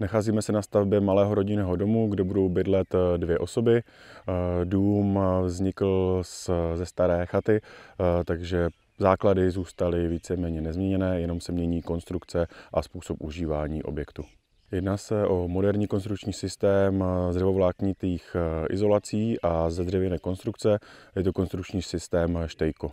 Nacházíme se na stavbě malého rodinného domu, kde budou bydlet eh, dvě osoby. Eh, dům eh, vznikl z, ze staré chaty, takže základy zůstaly víceméně nezměněné, jenom se mění konstrukce a způsob užívání objektu. Jedná se o moderní konstrukční systém z dřevovláknitých izolací a ze dřevěné konstrukce. Je to konstrukční systém Štejko.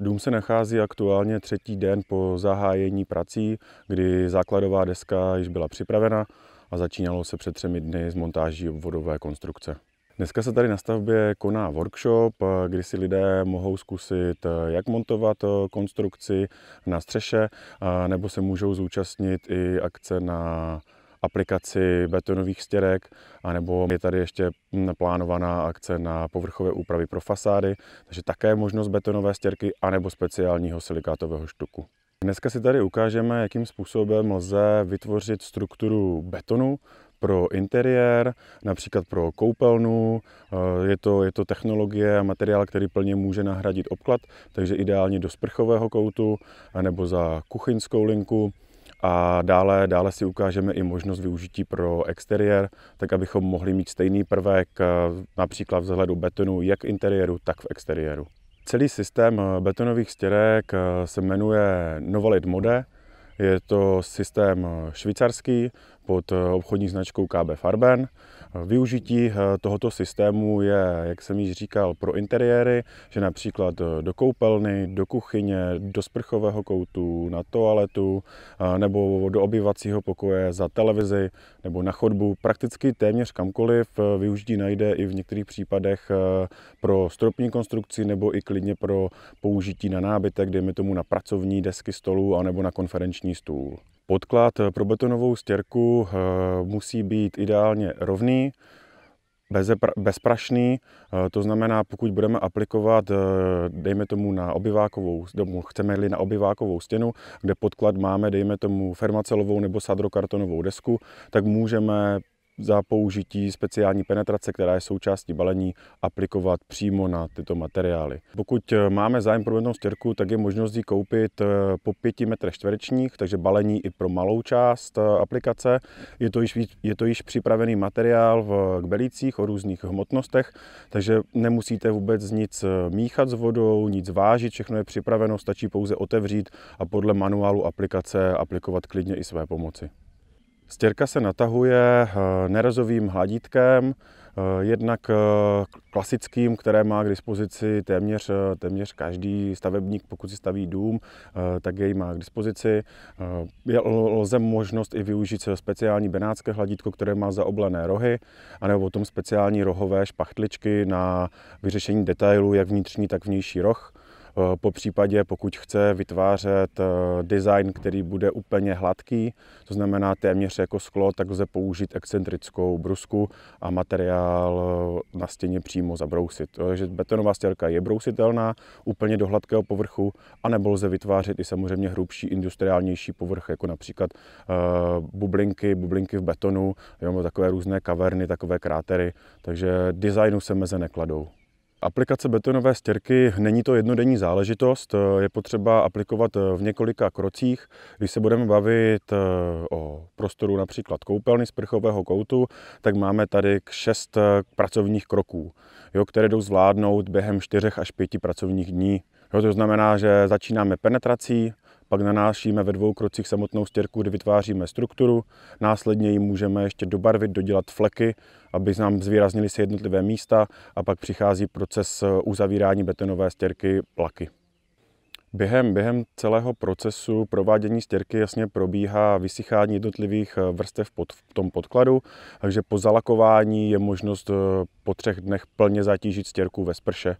Dům se nachází aktuálně třetí den po zahájení prací, kdy základová deska již byla připravena a začínalo se před třemi dny s montáží obvodové konstrukce. Dneska se tady na stavbě koná workshop, kdy si lidé mohou zkusit, jak montovat konstrukci na střeše, nebo se můžou zúčastnit i akce na aplikaci betonových stěrek, anebo je tady ještě plánovaná akce na povrchové úpravy pro fasády, takže také možnost betonové stěrky, anebo speciálního silikátového štuku. Dneska si tady ukážeme, jakým způsobem lze vytvořit strukturu betonu pro interiér, například pro koupelnu. Je to, je to technologie a materiál, který plně může nahradit obklad, takže ideálně do sprchového koutu nebo za kuchyňskou linku. A dále, dále si ukážeme i možnost využití pro exteriér, tak abychom mohli mít stejný prvek eh, například vzhledu betonu jak v interiéru, tak v exteriéru. Celý systém eh, betonových stěrek eh, se jmenuje Novalid Mode. Je to systém švýcarský, pod eh, obchodní značkou KB Farben. Využití eh, tohoto systému je, jak jsem již říkal, pro interiéry, že například eh, do koupelny, do kuchyně, do sprchového koutu, na toaletu nebo do obývacího pokoje za televizi nebo na chodbu. Prakticky téměř kamkoliv využití najde i v některých případech pro stropní konstrukci nebo i klidně pro použití na nábytek, dejme tomu na pracovní desky stolu anebo na konferenční stůl. Podklad pro betonovou stěrku eh, musí být ideálně rovný, bezprašný, eh, to znamená, pokud budeme aplikovat, eh, dejme tomu na obyvákovou, domu, chceme-li na obyvákovou stěnu, kde podklad máme, dejme tomu fermacelovou nebo sadrokartonovou desku, tak můžeme za použití speciální penetrace, která je součástí balení, aplikovat přímo na tyto materiály. Pokud eh, máme zájem pro jednou stěrku, tak je možnost ji koupit eh, po 5 m čtverečních, takže balení i pro malou část eh, aplikace. Je to již, je to již připravený materiál v, kbelících o různých hmotnostech, takže nemusíte vůbec nic míchat s vodou, nic vážit, všechno je připraveno, stačí pouze otevřít a podle manuálu aplikace aplikovat klidně i své pomoci. Stěrka se natahuje eh, nerezovým hladítkem, eh, jednak eh, klasickým, které má k dispozici téměř, téměř každý stavebník, pokud si staví dům, tak jej má k dispozici. Lze možnost i využít speciální benátské hladítko, které má zaoblené rohy, anebo potom speciální rohové špachtličky na vyřešení detailů, jak vnitřní, tak vnější roh. Eh, po případě, pokud chce vytvářet eh, design, který bude úplně hladký, to znamená téměř jako sklo, tak lze použít excentrickou brusku a materiál eh, na stěně přímo zabrousit. Takže betonová stěrka je brousitelná úplně do hladkého povrchu, anebo lze vytvářet i samozřejmě hrubší, industriálnější povrch, jako například bublinky, bublinky v betonu, jenom takové různé kaverny, takové krátery, takže designu se meze nekladou. Aplikace betonové stěrky není to jednodenní záležitost, eh, je potřeba aplikovat eh, v několika krocích. Když se budeme bavit eh, o prostoru například koupelny z prchového koutu, tak máme tady šest pracovních kroků, jo, které jdou zvládnout během 4 až 5 pracovních dní. Jo, to znamená, že začínáme penetrací, pak nanášíme ve dvou krocích samotnou stěrku, kdy vytváříme strukturu, následně ji můžeme ještě dobarvit, dodělat fleky, aby nám zvýraznili se jednotlivé místa a pak přichází proces eh, uzavírání betonové stěrky plaky. Během, během celého procesu provádění stěrky jasně probíhá vysychání jednotlivých eh, vrstev pod, v tom podkladu, takže po zalakování je možnost eh, po třech dnech plně zatížit stěrku ve sprše.